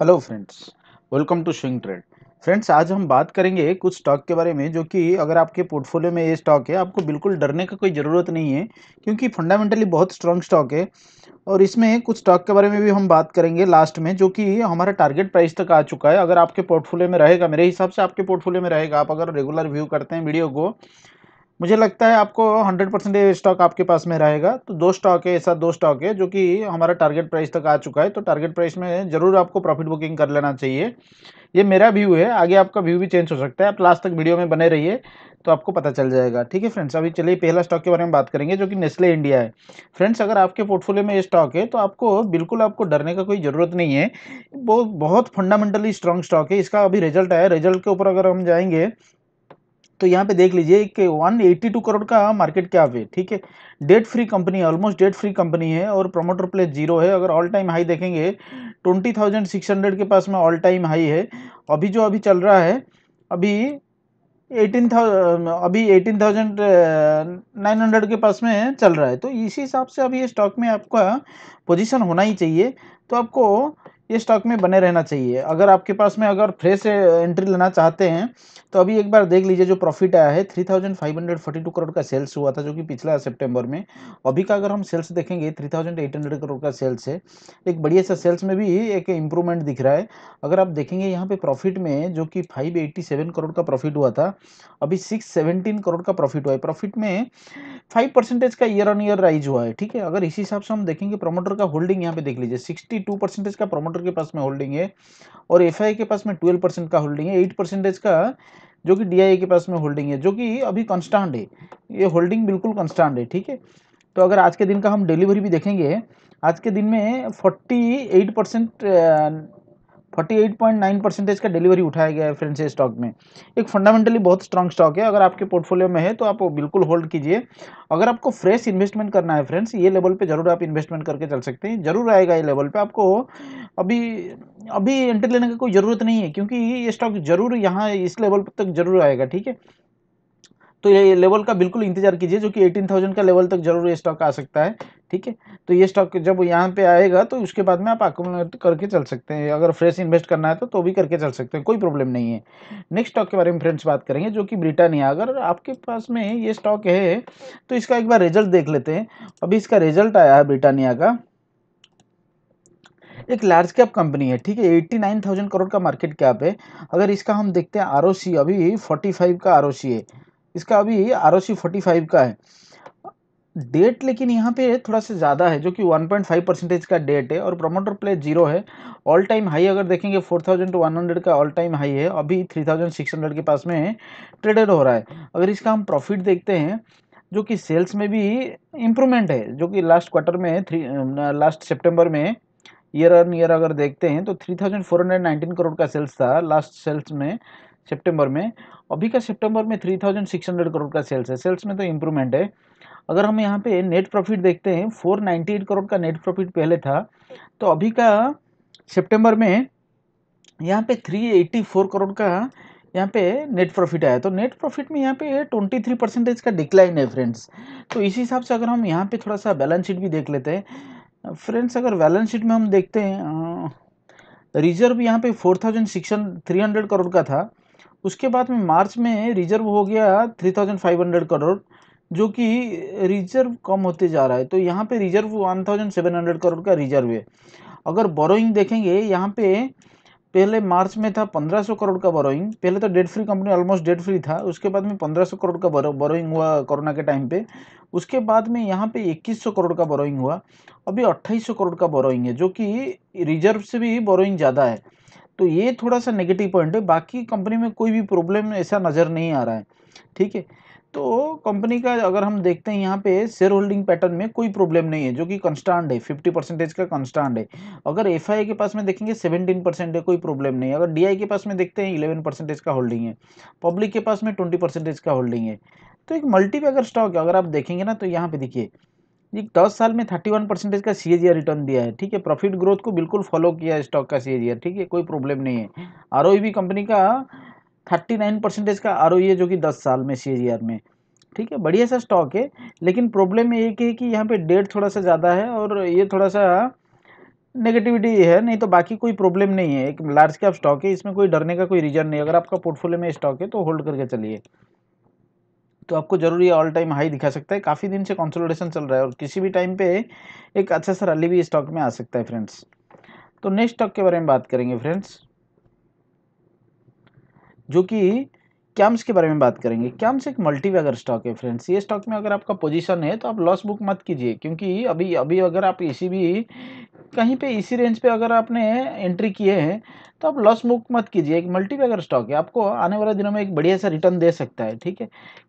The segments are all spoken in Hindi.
hello friends welcome to swing trade friends आज हम बात करेंगे कुछ स्टॉक के बारे में जो कि अगर आपके पोर्टफोलियो में ये स्टॉक है आपको बिल्कुल डरने का कोई ज़रूरत नहीं है क्योंकि फंडामेंटली बहुत स्ट्रॉन्ग स्टॉक है और इसमें कुछ स्टॉक के बारे में भी हम बात करेंगे लास्ट में जो कि हमारा टारगेट प्राइस तक आ चुका है अगर आपके पोर्टफोलियो में रहेगा मेरे हिसाब से आपके पोर्टफोलियो में रहेगा आप अगर रेगुलर व्यू करते हैं वीडियो को मुझे लगता है आपको 100 परसेंट स्टॉक आपके पास में रहेगा तो दो स्टॉक है ऐसा दो स्टॉक है जो कि हमारा टारगेट प्राइस तक आ चुका है तो टारगेट प्राइस में ज़रूर आपको प्रॉफिट बुकिंग कर लेना चाहिए ये मेरा व्यू है आगे आपका व्यू भी चेंज हो सकता है आप लास्ट तक वीडियो में बने रहिए तो आपको पता चल जाएगा ठीक है फ्रेंड्स अभी चलिए पहला स्टॉक के बारे में बात करेंगे जो कि नेस्ले इंडिया है फ्रेंड्स अगर आपके पोर्टफोलियो में ये स्टॉक है तो आपको बिल्कुल आपको डरने का कोई ज़रूरत नहीं है वो बहुत फंडामेंटली स्ट्रॉन्ग स्टॉक है इसका अभी रिजल्ट आया रिजल्ट के ऊपर अगर हम जाएंगे तो यहाँ पे देख लीजिए कि 182 करोड़ का मार्केट क्या है ठीक है डेट फ्री कंपनी है ऑलमोस्ट डेट फ्री कंपनी है और प्रमोटर प्लेस जीरो है अगर ऑल टाइम हाई देखेंगे 20,600 के पास में ऑल टाइम हाई है अभी जो अभी चल रहा है अभी 18,000 अभी 18,900 के पास में चल रहा है तो इसी हिसाब से अभी ये स्टॉक में आपका पोजिशन होना ही चाहिए तो आपको ये स्टॉक में बने रहना चाहिए अगर आपके पास में अगर फ्रेश एंट्री लेना चाहते हैं तो अभी एक बार देख लीजिए जो प्रॉफिट आया है three thousand five hundred forty two crore का सेल्स हुआ था जो कि पिछला सितंबर में अभी का अगर हम सेल्स देखेंगे three thousand eight hundred crore का सेल्स है एक बढ़िया सा सेल्स में भी एक इम्प्रूवमेंट दिख रहा है अगर आप देखेंगे यहाँ पे प्रॉफिट में जो कि सेवन करोड़ का प्रॉफिट हुआ था अभी सेवेंटीन करोड़ का प्रॉफिट हुआ है प्रॉफिट में फाइव परसेंटेज का ईयर ऑन ईयर राइज हुआ है ठीक है अगर इसी हिसाब से हम देखेंगे प्रोमोटर का होल्डिंग यहाँ पे देख लीजिए सिक्सटी का प्रोमोटर प्रमोटर के पास में होल्डिंग है और एफ के पास में ट्वेल्व परसेंट का होल्डिंग है एट परसेंटेज का जो कि डी के पास में होल्डिंग है जो कि अभी कॉन्स्टांट है ये होल्डिंग बिल्कुल कॉन्स्टांट है ठीक है तो अगर आज के दिन का हम डिलीवरी भी देखेंगे आज के दिन में फोर्टी एट परसेंट 48.9 परसेंटेज का डिलीवरी उठाया गया है फ्रेंड्स ये स्टॉक में एक फंडामेंटली बहुत स्ट्रांग स्टॉक है अगर आपके पोर्टफोलियो में है तो आप बिल्कुल होल्ड कीजिए अगर आपको फ्रेश इन्वेस्टमेंट करना है फ्रेंड्स ये लेवल पे जरूर आप इन्वेस्टमेंट करके चल सकते हैं जरूर आएगा ये लेवल पे आपको अभी अभी एंट्री लेने की कोई ज़रूरत नहीं है क्योंकि ये स्टॉक जरूर यहाँ इस लेवल तक जरूर आएगा ठीक है तो ये लेवल का बिल्कुल इंतजार कीजिए जो कि एटीन थाउजेंड का लेवल तक जरूर ये स्टॉक आ सकता है ठीक है तो ये स्टॉक जब यहाँ पे आएगा तो उसके बाद में आप आक्रमण करके चल सकते हैं अगर फ्रेश इन्वेस्ट करना है तो तो भी करके चल सकते हैं कोई प्रॉब्लम नहीं है नेक्स्ट स्टॉक के बारे में फ्रेंड्स बात करेंगे जो कि ब्रिटानिया अगर आपके पास में ये स्टॉक है तो इसका एक बार रिजल्ट देख लेते हैं अभी इसका रिजल्ट आया है ब्रिटानिया का एक लार्ज कैप कंपनी है ठीक है एट्टी नाइन थाउजेंड करोड़ का मार्केट कैप है अगर इसका हम देखते हैं आर अभी फोर्टी फाइव का आर है इसका अभी आर ओ का है डेट लेकिन यहाँ पे थोड़ा सा ज़्यादा है जो कि 1.5 परसेंटेज का डेट है और प्रमोटर प्ले जीरो है ऑल टाइम हाई अगर देखेंगे 4000 टू 100 का ऑल टाइम हाई है अभी 3600 के पास में ट्रेडेड हो रहा है अगर इसका हम प्रॉफिट देखते हैं जो कि सेल्स में भी इम्प्रूवमेंट है जो कि लास्ट क्वार्टर में थ्री लास्ट सेप्टेम्बर में ईयर ऑन ईयर अगर देखते हैं तो थ्री करोड़ का सेल्स था लास्ट सेल्स में सितंबर में अभी का सितंबर में three thousand six hundred crore का सेल्स है सेल्स में तो इम्प्रूवमेंट है अगर हम यहाँ पे नेट प्रॉफिट देखते हैं फोर नाइन्टी एट करोड़ का नेट प्रॉफिट पहले था तो अभी का सितंबर में यहाँ पे फोर करोड़ का यहाँ पे नेट प्रॉफिट आया तो नेट प्रॉफिट में यहाँ पे थ्री परसेंटेज का डिक्लाइन है फ्रेंड्स तो इसी हिसाब से अगर हम यहाँ पे थोड़ा सा बैलेंस शीट भी देख लेते हैं फ्रेंड्स अगर बैलेंस शीट में हम देखते हैं रिजर्व यहाँ पे four thousand six three hundred crore का था उसके बाद में मार्च में रिजर्व हो गया three thousand five hundred crore जो कि रिजर्व कम होते जा रहा है तो यहाँ पे reserve one thousand seven hundred crore का रिजर्व है अगर बोरोइंग देखेंगे यहाँ पे पहले मार्च में था पंद्रह सौ करोड़ का बोरोइंग पहले तो debt free company almost debt free था उसके बाद में पंद्रह सौ करोड़ का बोरोइंग हुआ कोरोना के टाइम पे उसके बाद में यहाँ पे इक्कीस सौ करोड़ का बोरोइंग हुआ अभी अट्ठाईस सौ करोड़ का बोरोइंग है जो कि रिजर्व से भी बोरोइंग ज़्यादा है तो ये थोड़ा सा नेगेटिव पॉइंट है बाकी कंपनी में कोई भी प्रॉब्लम ऐसा नज़र नहीं आ रहा है ठीक है तो कंपनी का अगर हम देखते हैं यहाँ पे शेयर होल्डिंग पैटर्न में कोई प्रॉब्लम नहीं है जो कि कंस्टांट है फिफ्टी परसेंटेज का कंस्टांट है अगर एफ के पास में देखेंगे सेवेंटीन परसेंट है कोई प्रॉब्लम नहीं है अगर डी के पास में देखते हैं इलेवन परसेंटेज का होल्डिंग है पब्लिक के पास में ट्वेंटी परसेंटेज का होल्डिंग है तो एक मल्टीपैगर स्टॉक है अगर आप देखेंगे ना तो यहाँ पे देखिए जी दस साल में थर्टी वन परसेंटेज का सी रिटर्न दिया है ठीक है प्रॉफिट ग्रोथ को बिल्कुल फॉलो किया है स्टॉक का सी ठीक है कोई प्रॉब्लम नहीं है आर कंपनी e का थर्टी नाइन परसेंटेज का आर e है जो कि दस साल में सी में ठीक है बढ़िया सा स्टॉक है लेकिन प्रॉब्लम एक है कि यहाँ पे डेट थोड़ा सा ज़्यादा है और ये थोड़ा सा नेगेटिविटी है नहीं तो बाकी कोई प्रॉब्लम नहीं है एक लार्ज कैप स्टॉक है इसमें कोई डरने का कोई रीज़न नहीं अगर आपका पोर्टफोलियो में स्टॉक है तो होल्ड करके चलिए तो आपको जरूर ये ऑल टाइम हाई दिखा सकता है काफ़ी दिन से कंसोलिडेशन चल रहा है और किसी भी टाइम पे एक अच्छा सा रैली भी स्टॉक में आ सकता है फ्रेंड्स तो नेक्स्ट स्टॉक के बारे में बात करेंगे फ्रेंड्स जो कि कैम्स के बारे में बात करेंगे कैम्स एक मल्टीवैगर स्टॉक है फ्रेंड्स ये स्टॉक में अगर आपका पोजीशन है तो आप लॉस बुक मत कीजिए क्योंकि अभी अभी अगर आप इसी भी कहीं पे इसी रेंज पे अगर आपने एंट्री किए हैं तो आप लॉस बुक मत कीजिए एक मल्टीबैगर स्टॉक है आपको आने वाले दिनों में एक बढ़िया सा रिटर्न दे सकता है ठीक है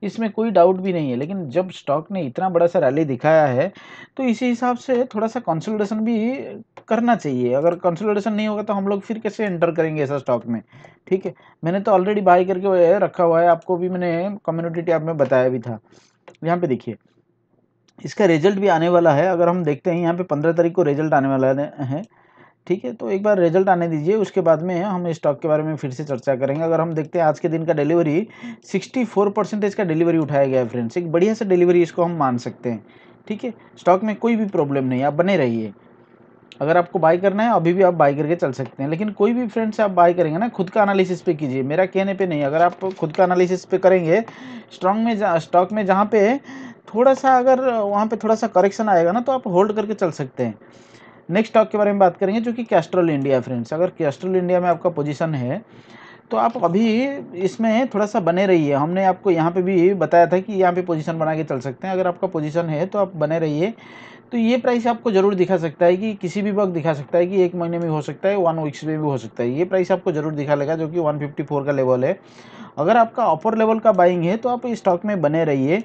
इसमें कोई डाउट भी नहीं है लेकिन जब स्टॉक ने इतना बड़ा सा रैली दिखाया है तो इसी हिसाब से थोड़ा सा कंसोलिडेशन भी करना चाहिए अगर कंसोलिडेशन नहीं होगा तो हम लोग फिर कैसे एंटर करेंगे ऐसा स्टॉक में ठीक है मैंने तो ऑलरेडी बाई करके रखा हुआ है आपको भी मैंने कम्युनिटी टैप में बताया भी था यहाँ पर देखिए इसका रिजल्ट भी आने वाला है अगर हम देखते हैं यहाँ पे पंद्रह तारीख को रिजल्ट आने वाला है ठीक है तो एक बार रिजल्ट आने दीजिए उसके बाद में हम स्टॉक के बारे में फिर से चर्चा करेंगे अगर हम देखते हैं आज के दिन का डिलीवरी सिक्सटी फोर परसेंटेज का डिलीवरी उठाया गया है फ्रेंड्स एक बढ़िया सा डिलीवरी इसको हम मान सकते हैं ठीक है स्टॉक में कोई भी प्रॉब्लम नहीं आप बने रहिए अगर आपको बाय करना है अभी भी आप बाय करके चल सकते हैं लेकिन कोई भी फ्रेंड्स आप बाय करेंगे ना खुद का एनालिसिस पे कीजिए मेरा कहने पे नहीं अगर आप खुद का एनालिसिस पे करेंगे स्ट्रॉन्ग में स्टॉक में जहाँ पे थोड़ा सा अगर वहाँ पे थोड़ा सा करेक्शन आएगा ना तो आप होल्ड करके चल सकते हैं नेक्स्ट स्टॉक के बारे में बात करेंगे जो कि कैस्ट्रल इंडिया फ्रेंड्स अगर कैस्ट्रल इंडिया में आपका पोजीशन है तो आप अभी इसमें थोड़ा सा बने रहिए हमने आपको यहाँ पे भी बताया था कि यहाँ पे पोजीशन बना के चल सकते हैं अगर आपका पोजीशन है तो आप बने रहिए तो ये प्राइस आपको ज़रूर दिखा सकता है कि किसी भी वक्त दिखा सकता है कि एक महीने में हो सकता है वन वीक्स में भी हो सकता है ये प्राइस आपको ज़रूर दिखा लेगा जो कि 154 का लेवल है अगर आपका अपर लेवल का बाइंग है तो आप स्टॉक में बने रहिए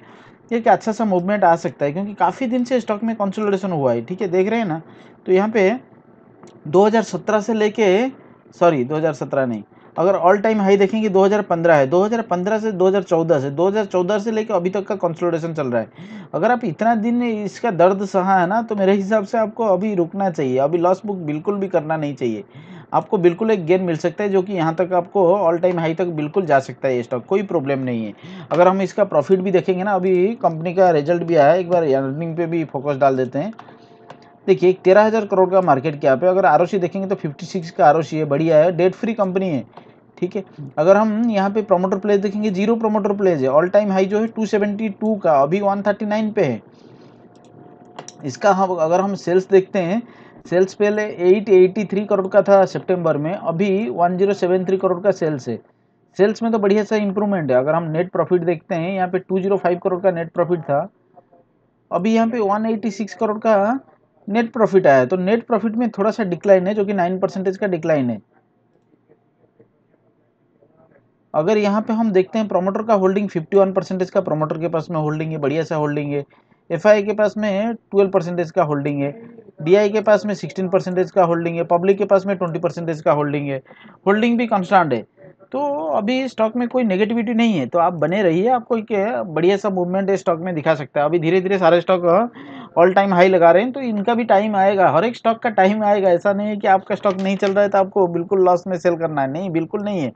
एक अच्छा सा मूवमेंट आ सकता है क्योंकि काफ़ी दिन से स्टॉक में कंसोलिडेशन हुआ है ठीक है देख रहे हैं ना तो यहाँ पे 2017 से लेके सॉरी 2017 नहीं अगर ऑल टाइम हाई देखेंगे 2015 है 2015 से 2014 से 2014 से लेकर अभी तक का कंसोलिडेशन चल रहा है अगर आप इतना दिन इसका दर्द सहा है ना तो मेरे हिसाब से आपको अभी रुकना चाहिए अभी लॉस बुक बिल्कुल भी करना नहीं चाहिए आपको बिल्कुल एक गेन मिल सकता है जो कि यहाँ तक आपको ऑल टाइम हाई तक बिल्कुल जा सकता है ये स्टॉक कोई प्रॉब्लम नहीं है अगर हम इसका प्रॉफिट भी देखेंगे ना अभी कंपनी का रिजल्ट भी आया एक बार अर्निंग पे भी फोकस डाल देते हैं देखिए एक तेरह हज़ार करोड़ का मार्केट क्या पे अगर आर देखेंगे तो फिफ्टी सिक्स का आर है बढ़िया है डेट फ्री कंपनी है ठीक है अगर हम यहाँ पर प्रोमोटर प्लेज देखेंगे जीरो प्रोमोटर प्लेज है ऑल टाइम हाई जो है टू का अभी वन पे है इसका हम अगर हम सेल्स देखते हैं सेल्स पहले 883 करोड़ का था सितंबर में अभी 1073 करोड़ का सेल्स है सेल्स में तो बढ़िया सा इंप्रूवमेंट है अगर हम नेट प्रॉफिट देखते हैं यहाँ पे 205 करोड़ का नेट प्रॉफिट था अभी यहाँ पे 186 करोड़ का नेट प्रॉफिट आया तो नेट प्रॉफिट में थोड़ा सा डिक्लाइन है जो कि नाइन परसेंटेज का डिक्लाइन है अगर यहाँ पे हम देखते हैं प्रोमोटर का होल्डिंग 51 परसेंटेज का प्रोमोटर के पास में होल्डिंग है बढ़िया सा होल्डिंग है एफ के पास में ट्वेल्व परसेंटेज का होल्डिंग है डी के पास में सिक्सटीन परसेंटेज का होल्डिंग है पब्लिक के पास में ट्वेंटी परसेंटेज का होल्डिंग है होल्डिंग भी कंस्टांट है तो अभी स्टॉक में कोई नेगेटिविटी नहीं है तो आप बने रहिए आपको एक बढ़िया सा मूवमेंट स्टॉक में दिखा सकता है अभी धीरे धीरे सारे स्टॉक ऑल टाइम हाई लगा रहे हैं तो इनका भी टाइम आएगा हर एक स्टॉक का टाइम आएगा ऐसा नहीं है कि आपका स्टॉक नहीं चल रहा है तो आपको बिल्कुल लॉस में सेल करना है नहीं बिल्कुल नहीं है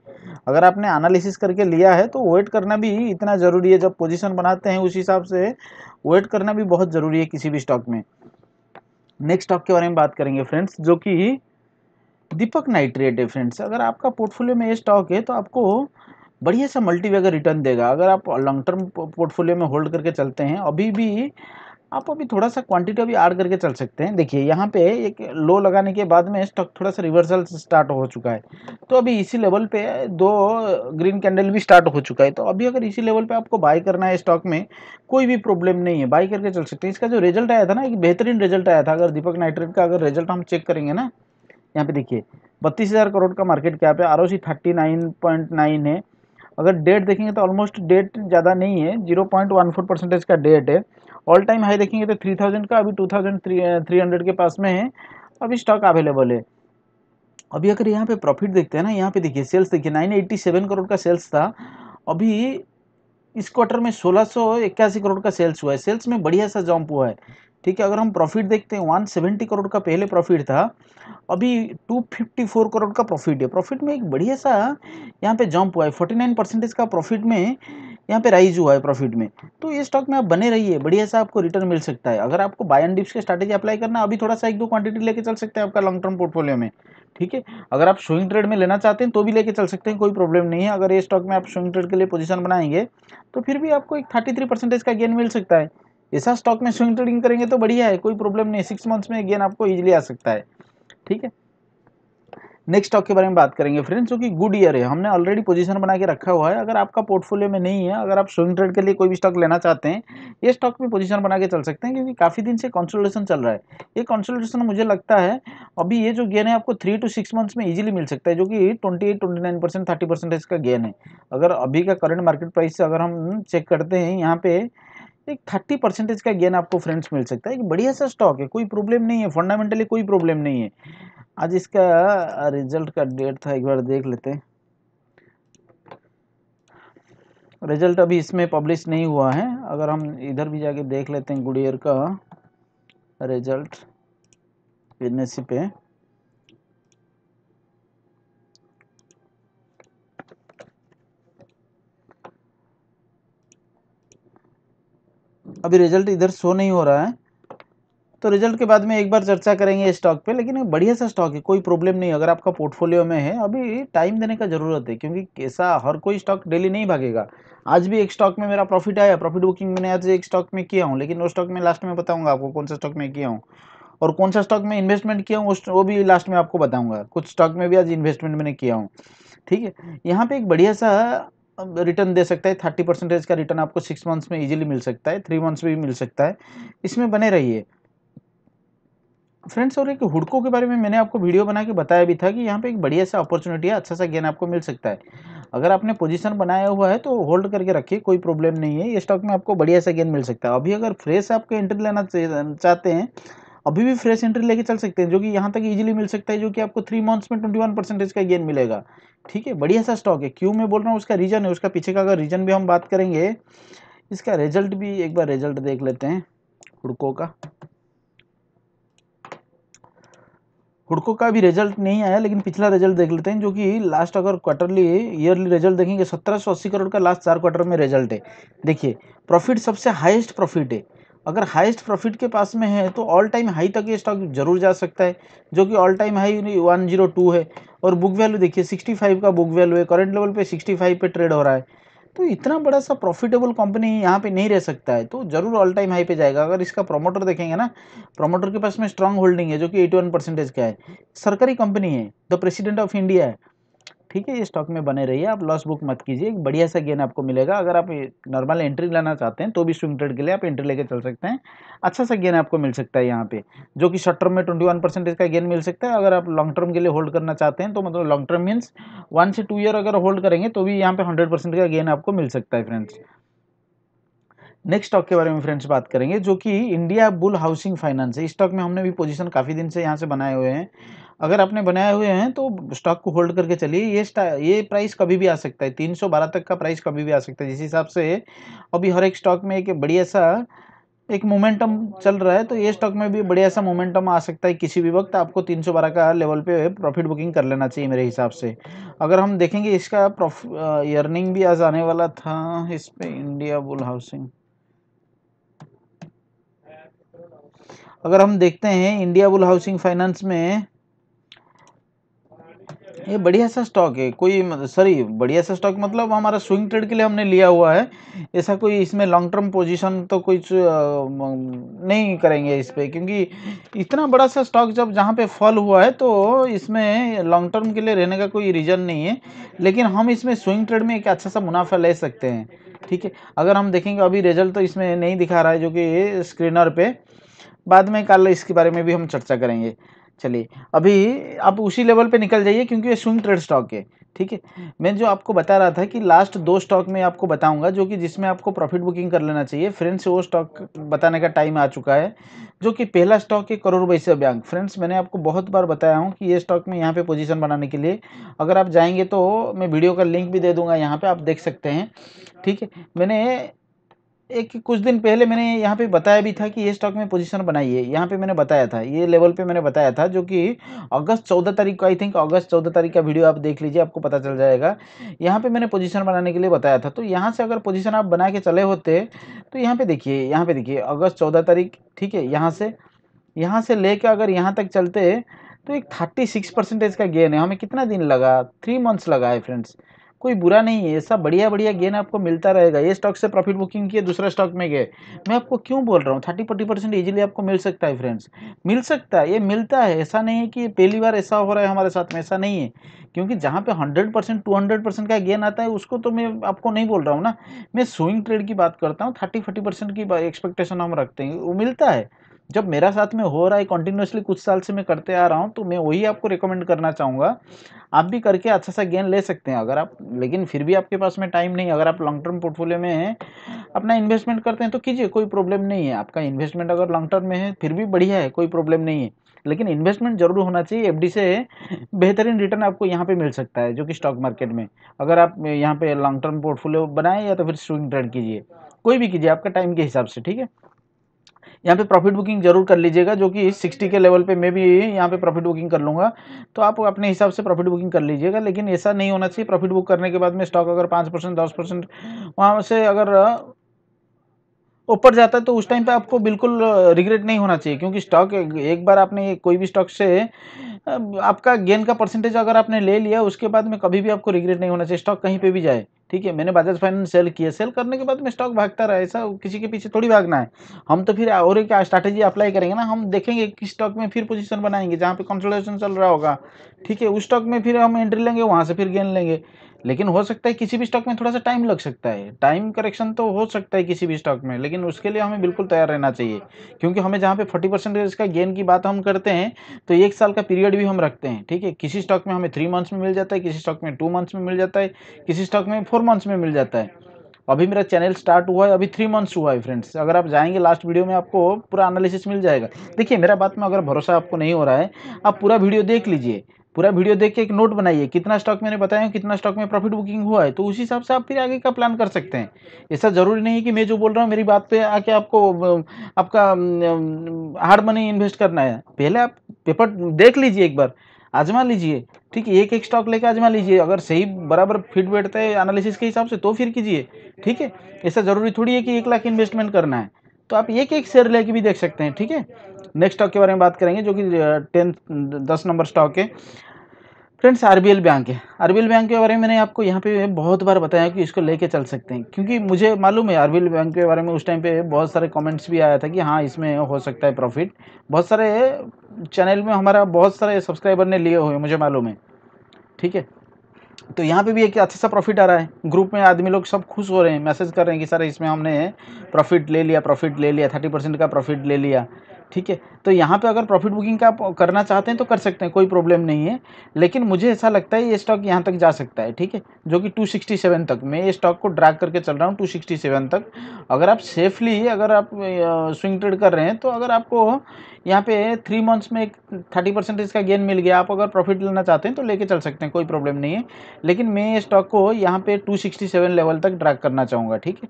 अगर आपने एनालिसिस करके लिया है तो वेट करना भी इतना ज़रूरी है जब पोजिशन बनाते हैं उस हिसाब से वेट करना भी बहुत ज़रूरी है किसी भी स्टॉक में नेक्स्ट स्टॉक के बारे में बात करेंगे फ्रेंड्स जो कि दीपक नाइट्रेट है फ्रेंड्स अगर आपका पोर्टफोलियो में ये स्टॉक है तो आपको बढ़िया सा मल्टीवेगर रिटर्न देगा अगर आप लॉन्ग टर्म पोर्टफोलियो में होल्ड करके चलते हैं अभी भी आप अभी थोड़ा सा क्वांटिटी अभी ऐड करके चल सकते हैं देखिए यहाँ पे एक लो लगाने के बाद में स्टॉक थोड़ा सा रिवर्सल स्टार्ट हो चुका है तो अभी इसी लेवल पे दो ग्रीन कैंडल भी स्टार्ट हो चुका है तो अभी अगर इसी लेवल पे आपको बाय करना है स्टॉक में कोई भी प्रॉब्लम नहीं है बाय करके चल सकते हैं इसका जो रिजल्ट आया था ना एक बेहतरीन रिजल्ट आया था अगर दीपक नाइट्रेट का अगर रिजल्ट हम चेक करेंगे ना यहाँ पे देखिए बत्तीस हज़ार करोड़ का मार्केट क्या पे R O C thirty nine point nine है अगर डेट देखेंगे तो ऑलमोस्ट डेट ज़्यादा नहीं है zero point one four percentage का डेट है ऑल टाइम हाई देखेंगे तो थ्री थाउजेंड का अभी टू थाउजेंड थ्री हंड्रेड के पास में है अभी स्टॉक अवेलेबल है अभी अगर यहाँ पे प्रॉफिट देखते हैं ना यहाँ पे देखिए सेल्स देखिए नाइन एट्टी सेवन करोड़ का सेल्स था अभी इस क्वार्टर में सोलह सौ इक्यासी करोड़ का सेल्स हुआ है सेल्स में बढ़िया सा जंप हुआ है ठीक है अगर हम प्रॉफिट देखते हैं वन सेवेंटी करोड़ का पहले प्रॉफिट था अभी टू फिफ्टी फोर करोड़ का प्रॉफिट है प्रॉफिट में एक बढ़िया सा यहाँ पे जंप हुआ है फोर्टी नाइन परसेंटेज का प्रॉफिट में यहाँ पे राइज हुआ है प्रॉफिट में तो ये स्टॉक में आप बने रहिए बढ़िया सा आपको रिटर्न मिल सकता है अगर आपको बाय एंड डिप्स के स्ट्रेटेजी अप्लाई करना अभी थोड़ा सा एक दो क्वांटिटी लेके चल सकते हैं आपका लॉन्ग टर्म पोर्टफोलियो में ठीक है अगर आप स्विंग ट्रेड में लेना चाहते हैं तो भी लेके चल सकते हैं कोई प्रॉब्लम नहीं है अगर ये स्टॉक में आप स्विंग ट्रेड के लिए पोजिशन बनाएंगे तो फिर भी आपको एक थर्टी थ्री का गेन मिल सकता है ऐसा स्टॉक में स्विंग ट्रेडिंग करेंगे तो बढ़िया है कोई प्रॉब्लम नहीं सिक्स मंथ्स में गेन आपको ईजिली आ सकता है ठीक है नेक्स्ट स्टॉक के बारे में बात करेंगे फ्रेंड्स क्योंकि गुड ईयर है हमने ऑलरेडी पोजीशन बना के रखा हुआ है अगर आपका पोर्टफोलियो में नहीं है अगर आप स्विंग ट्रेड के लिए कोई भी स्टॉक लेना चाहते हैं ये स्टॉक में पोजीशन बना के चल सकते हैं क्योंकि काफ़ी दिन से कंसोलिडेशन चल रहा है ये कंसोलिडेशन मुझे लगता है अभी ये जो गेन है आपको थ्री टू सिक्स मंथ्स में ईजिली मिल सकता है जो कि twenty eight twenty nine percent thirty gain है अगर अभी का करंट मार्केट प्राइस से अगर हम चेक करते हैं यहाँ पे एक थर्टी परसेंटेज का गेन आपको फ्रेंड्स मिल सकता है एक बढ़िया सा स्टॉक है कोई प्रॉब्लम नहीं है फंडामेंटली कोई प्रॉब्लम नहीं है आज इसका रिजल्ट का डेट था एक बार देख लेते हैं रिजल्ट अभी इसमें पब्लिश नहीं हुआ है अगर हम इधर भी जाके देख लेते हैं गुडियर का रिजल्ट एन पे अभी रिजल्ट इधर शो नहीं हो रहा है तो रिजल्ट के बाद में एक बार चर्चा करेंगे स्टॉक पे लेकिन बढ़िया सा स्टॉक है कोई प्रॉब्लम नहीं अगर आपका पोर्टफोलियो में है अभी टाइम देने का ज़रूरत है क्योंकि कैसा हर कोई स्टॉक डेली नहीं भागेगा आज भी एक स्टॉक में मेरा प्रॉफिट आया प्रॉफिट बुकिंग मैंने आज एक स्टॉक में किया हूँ लेकिन वो स्टॉक में लास्ट में बताऊँगा आपको कौन सा स्टॉक में किया हूँ और कौन सा स्टॉक में इन्वेस्टमेंट किया हूँ वो भी लास्ट में आपको बताऊँगा कुछ स्टॉक में भी आज इन्वेस्टमेंट मैंने किया हूँ ठीक है यहाँ पर एक बढ़िया सा रिटर्न दे सकता है थर्टी परसेंटेज का रिटर्न आपको सिक्स मंथ्स में इजीली मिल सकता है थ्री मंथ्स में भी मिल सकता है इसमें बने रहिए फ्रेंड्स और एक हुडको के बारे में मैंने आपको वीडियो बना के बताया भी था कि यहाँ पे एक बढ़िया सा अपॉर्चुनिटी है अच्छा सा गेन आपको मिल सकता है अगर आपने पोजीशन बनाया हुआ है तो होल्ड करके रखिए कोई प्रॉब्लम नहीं है ये स्टॉक में आपको बढ़िया सा गेन मिल सकता है अभी अगर फ्रेश आपको एंट्री लेना चाहते हैं अभी भी फ्रेश एंट्री लेके चल सकते हैं जो कि यहाँ तक ईजिली मिल सकता है जो कि आपको थ्री मंथ्स में ट्वेंटी वन परसेंटेज का गेन मिलेगा ठीक है बढ़िया सा स्टॉक है क्यों मैं बोल रहा हूँ उसका रीजन है उसका पीछे का अगर रीजन भी हम बात करेंगे इसका रिजल्ट भी एक बार रिजल्ट देख लेते हैं हुडको का हुडको का भी रिजल्ट नहीं आया लेकिन पिछला रिजल्ट देख लेते हैं जो कि लास्ट अगर क्वार्टरली ईयरली रिजल्ट देखेंगे सत्रह सौ अस्सी करोड़ का लास्ट चार क्वार्टर में रिजल्ट है देखिए प्रॉफिट सबसे हाईएस्ट प्रॉफिट है अगर हाईएस्ट प्रॉफिट के पास में है तो ऑल टाइम हाई तक ये स्टॉक जरूर जा सकता है जो कि ऑल टाइम हाई वन है और बुक वैल्यू देखिए सिक्सटी का बुक वैल्यू है करेंट लेवल पर सिक्सटी पे ट्रेड हो रहा है तो इतना बड़ा सा प्रॉफिटेबल कंपनी यहाँ पे नहीं रह सकता है तो जरूर ऑल टाइम हाई पे जाएगा अगर इसका प्रमोटर देखेंगे ना प्रमोटर के पास में स्ट्रांग होल्डिंग है जो कि 81 परसेंटेज का है सरकारी कंपनी है द प्रेसिडेंट ऑफ इंडिया है ठीक है स्टॉक में बने रहिए आप लॉस बुक मत कीजिए एक बढ़िया सा गेन आपको मिलेगा अगर आप नॉर्मल एंट्री लेना चाहते हैं तो भी स्विंग ट्रेड के लिए आप एंट्री लेकर चल सकते हैं अच्छा सा गेन आपको मिल सकता है यहाँ पे जो कि शॉर्ट टर्म में ट्वेंटी वन परसेंटेज का गेन मिल सकता है अगर आप लॉन्ग टर्म के लिए होल्ड करना चाहते हैं तो मतलब लॉन्ग टर्म मीन्स वन से टू ईयर अगर होल्ड करेंगे तो भी यहाँ पे हंड्रेड परसेंट का गेन आपको मिल सकता है फ्रेंड्स नेक्स्ट स्टॉक के बारे में फ्रेंड्स बात करेंगे जो कि इंडिया बुल हाउसिंग फाइनेंस है इस स्टॉक में हमने भी पोजीशन काफ़ी दिन से यहाँ से बनाए हुए हैं अगर आपने बनाए हुए हैं तो स्टॉक को होल्ड करके चलिए ये ये प्राइस कभी भी आ सकता है 312 तक का प्राइस कभी भी आ सकता है जिस हिसाब से अभी हर एक स्टॉक में एक बढ़िया सा एक मोमेंटम चल रहा है तो ये स्टॉक में भी बढ़िया सा मोमेंटम आ सकता है किसी भी वक्त आपको 312 का लेवल पे प्रॉफिट बुकिंग कर लेना चाहिए मेरे हिसाब से अगर हम देखेंगे इसका प्रॉफ अर्निंग भी आज आने वाला था इस पर इंडिया बुल हाउसिंग अगर हम देखते हैं इंडिया बुल हाउसिंग फाइनेंस में ये बढ़िया सा स्टॉक है कोई सॉरी बढ़िया सा स्टॉक मतलब हमारा स्विंग ट्रेड के लिए हमने लिया हुआ है ऐसा कोई इसमें लॉन्ग टर्म पोजीशन तो कोई नहीं करेंगे इस पर क्योंकि इतना बड़ा सा स्टॉक जब जहाँ पे फॉल हुआ है तो इसमें लॉन्ग टर्म के लिए रहने का कोई रीज़न नहीं है लेकिन हम इसमें स्विंग ट्रेड में एक अच्छा सा मुनाफा ले सकते हैं ठीक है अगर हम देखेंगे अभी रिजल्ट तो इसमें नहीं दिखा रहा है जो कि स्क्रीनर पर बाद में कल इसके बारे में भी हम चर्चा करेंगे चलिए अभी आप उसी लेवल पे निकल जाइए क्योंकि ये स्विंग ट्रेड स्टॉक है ठीक है मैं जो आपको बता रहा था कि लास्ट दो स्टॉक में आपको बताऊंगा जो कि जिसमें आपको प्रॉफिट बुकिंग कर लेना चाहिए फ्रेंड्स वो स्टॉक बताने का टाइम आ चुका है जो कि पहला स्टॉक है करोड़ वैश्य बैंक फ्रेंड्स मैंने आपको बहुत बार बताया हूँ कि ये स्टॉक में यहाँ पर पोजिशन बनाने के लिए अगर आप जाएंगे तो मैं वीडियो का लिंक भी दे दूंगा यहाँ पर आप देख सकते हैं ठीक है मैंने एक कुछ दिन पहले मैंने यहाँ पे बताया भी था कि ये स्टॉक में पोजीशन बनाई है यहाँ पे मैंने बताया था ये लेवल पे मैंने बताया था जो कि अगस्त चौदह तारीख को आई थिंक अगस्त चौदह तारीख का वीडियो आप देख लीजिए आपको पता चल जाएगा यहाँ पे मैंने पोजीशन बनाने के लिए बताया था तो यहाँ से अगर पोजिशन आप बना के चले होते तो यहाँ पर देखिए यहाँ पर देखिए अगस्त चौदह तारीख ठीक है यहाँ से यहाँ से ले अगर यहाँ तक चलते तो एक थर्टी सिक्स परसेंटेज का गेन है हमें कितना दिन लगा थ्री मंथ्स लगा है फ्रेंड्स कोई बुरा नहीं है ऐसा बढ़िया बढ़िया गेन आपको मिलता रहेगा ये स्टॉक से प्रॉफिट बुकिंग किया दूसरा स्टॉक में गए मैं आपको क्यों बोल रहा हूँ थर्टी फोर्टी परसेंट ईजिली आपको मिल सकता है फ्रेंड्स मिल सकता है ये मिलता है ऐसा नहीं है कि पहली बार ऐसा हो रहा है हमारे साथ में ऐसा नहीं है क्योंकि जहाँ पे hundred percent two hundred percent का गेन आता है उसको तो मैं आपको नहीं बोल रहा हूँ ना मैं स्विंग ट्रेड की बात करता हूँ थर्टी फोर्टी परसेंट की एक्सपेक्टेशन हम रखते हैं वो मिलता है जब मेरा साथ में हो रहा है कंटिन्यूसली कुछ साल से मैं करते आ रहा हूँ तो मैं वही आपको रिकमेंड करना चाहूँगा आप भी करके अच्छा सा गेन ले सकते हैं अगर आप लेकिन फिर भी आपके पास में टाइम नहीं अगर आप लॉन्ग टर्म पोर्टफोलियो में हैं अपना इन्वेस्टमेंट करते हैं तो कीजिए कोई प्रॉब्लम नहीं है आपका इन्वेस्टमेंट अगर लॉन्ग टर्म में है फिर भी बढ़िया है कोई प्रॉब्लम नहीं है लेकिन इन्वेस्टमेंट जरूर होना चाहिए एफ से बेहतरीन रिटर्न आपको यहाँ पे मिल सकता है जो कि स्टॉक मार्केट में अगर आप यहाँ पे लॉन्ग टर्म पोर्टफोलियो बनाएं या तो फिर स्विंग ट्रेड कीजिए कोई भी कीजिए आपका टाइम के हिसाब से ठीक है यहाँ पे प्रॉफिट बुकिंग जरूर कर लीजिएगा जो कि 60 के लेवल पे मैं भी यहाँ पे प्रॉफिट बुकिंग कर लूँगा तो आप अपने हिसाब से प्रॉफिट बुकिंग कर लीजिएगा लेकिन ऐसा नहीं होना चाहिए प्रॉफिट बुक करने के बाद में स्टॉक अगर पाँच परसेंट दस परसेंट वहाँ से अगर ऊपर जाता है तो उस टाइम पे आपको बिल्कुल रिग्रेट नहीं होना चाहिए क्योंकि स्टॉक एक बार आपने कोई भी स्टॉक से आपका गेन का परसेंटेज अगर आपने ले लिया उसके बाद में कभी भी आपको रिग्रेट नहीं होना चाहिए स्टॉक कहीं पे भी जाए ठीक है मैंने बजाज फाइनेंस सेल किया सेल करने के बाद में स्टॉक भागता रहा ऐसा किसी के पीछे थोड़ी भागना है हम तो फिर और एक स्ट्रैटेजी अप्लाई करेंगे ना हम देखेंगे कि स्टॉक में फिर पोजीशन बनाएंगे जहाँ पे कंसोलिडेशन चल रहा होगा ठीक है उस स्टॉक में फिर हम एंट्री लेंगे वहाँ से फिर गेन लेंगे लेकिन हो सकता है किसी भी स्टॉक में थोड़ा सा टाइम लग सकता है टाइम करेक्शन तो हो सकता है किसी भी स्टॉक में लेकिन उसके लिए हमें बिल्कुल तैयार रहना चाहिए क्योंकि हमें जहाँ पे फोर्टी परसेंट का गेन की बात हम करते हैं तो एक साल का पीरियड भी हम रखते हैं ठीक है किसी स्टॉक में हमें थ्री मंथ्स में मिल जाता है किसी स्टॉक में टू मंथ्स में मिल जाता है किसी स्टॉक में फोर मंथ्स में मिल जाता है अभी मेरा चैनल स्टार्ट हुआ है अभी थ्री मंथ्स हुआ है फ्रेंड्स अगर आप जाएंगे लास्ट वीडियो में आपको पूरा एनालिसिस मिल जाएगा देखिए मेरा बात में अगर भरोसा आपको नहीं हो रहा है आप पूरा वीडियो देख लीजिए पूरा वीडियो देख के एक नोट बनाइए कितना स्टॉक मैंने बताया कितना स्टॉक में प्रॉफिट बुकिंग हुआ है तो उस हिसाब से आप फिर आगे का प्लान कर सकते हैं ऐसा ज़रूरी नहीं कि मैं जो बोल रहा हूँ मेरी बात पे आके आपको आपका हार्ड मनी इन्वेस्ट करना है पहले आप पेपर देख लीजिए एक बार आजमा लीजिए ठीक है एक एक स्टॉक लेकर आजमा लीजिए अगर सही बराबर फिट बैठता है एनालिसिस के हिसाब से तो फिर कीजिए ठीक है ऐसा ज़रूरी थोड़ी है कि एक लाख इन्वेस्टमेंट करना है तो आप एक एक शेयर लेके भी देख सकते हैं ठीक है नेक्स्ट स्टॉक के बारे में बात करेंगे जो कि टेंथ दस नंबर स्टॉक है फ्रेंड्स आर बैंक है आर बैंक के बारे में मैंने आपको यहाँ पे बहुत बार बताया कि इसको लेके चल सकते हैं क्योंकि मुझे मालूम है आर बैंक के बारे में उस टाइम पे बहुत सारे कमेंट्स भी आया था कि हाँ इसमें हो सकता है प्रॉफिट बहुत सारे चैनल में हमारा बहुत सारे सब्सक्राइबर ने लिए हुए मुझे मालूम है ठीक है तो यहाँ पे भी एक अच्छा सा प्रॉफिट आ रहा है ग्रुप में आदमी लोग सब खुश हो रहे हैं मैसेज कर रहे हैं कि सर इसमें हमने प्रॉफिट ले लिया प्रॉफिट ले लिया थर्टी परसेंट का प्रॉफिट ले लिया ठीक है तो यहाँ पे अगर प्रॉफिट बुकिंग का आप करना चाहते हैं तो कर सकते हैं कोई प्रॉब्लम नहीं है लेकिन मुझे ऐसा लगता है ये स्टॉक यहाँ तक जा सकता है ठीक है जो कि 267 तक मैं ये स्टॉक को ड्रैग करके चल रहा हूँ 267 तक अगर आप सेफली अगर आप स्विंग ट्रेड कर रहे हैं तो अगर आपको यहाँ पे थ्री मंथ्स में एक थर्टी परसेंटेज का गेन मिल गया आप अगर प्रॉफिट लेना चाहते हैं तो लेके चल सकते हैं कोई प्रॉब्लम नहीं है लेकिन मैं ये स्टॉक को यहाँ पे 267 लेवल तक ड्रैग करना चाहूँगा ठीक है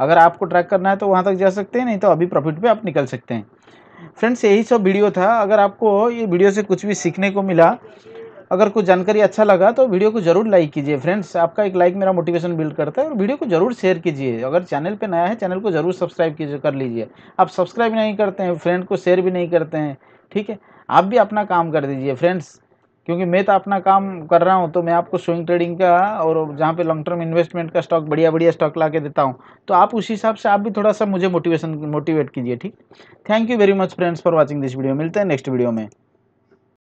अगर आपको ट्रैक करना है तो वहाँ तक जा सकते हैं नहीं तो अभी प्रॉफिट पे आप निकल सकते हैं फ्रेंड्स यही सब वीडियो था अगर आपको ये वीडियो से कुछ भी सीखने को मिला अगर कुछ जानकारी अच्छा लगा तो वीडियो को जरूर लाइक कीजिए फ्रेंड्स आपका एक लाइक मेरा मोटिवेशन बिल्ड करता है और वीडियो को जरूर शेयर कीजिए अगर चैनल पे नया है चैनल को जरूर सब्सक्राइब कीजिए कर लीजिए आप सब्सक्राइब नहीं करते हैं फ्रेंड को शेयर भी नहीं करते हैं ठीक है आप भी अपना काम कर दीजिए फ्रेंड्स क्योंकि मैं तो अपना काम कर रहा हूँ तो मैं आपको स्विंग ट्रेडिंग का और जहाँ पे लॉन्ग टर्म इन्वेस्टमेंट का स्टॉक बढ़िया बढ़िया स्टॉक ला के देता हूँ तो आप उस हिसाब से आप भी थोड़ा सा मुझे मोटिवेशन मोटिवेट कीजिए ठीक thank you very much friends for watching this video मिलते हैं नेक्स्ट वीडियो में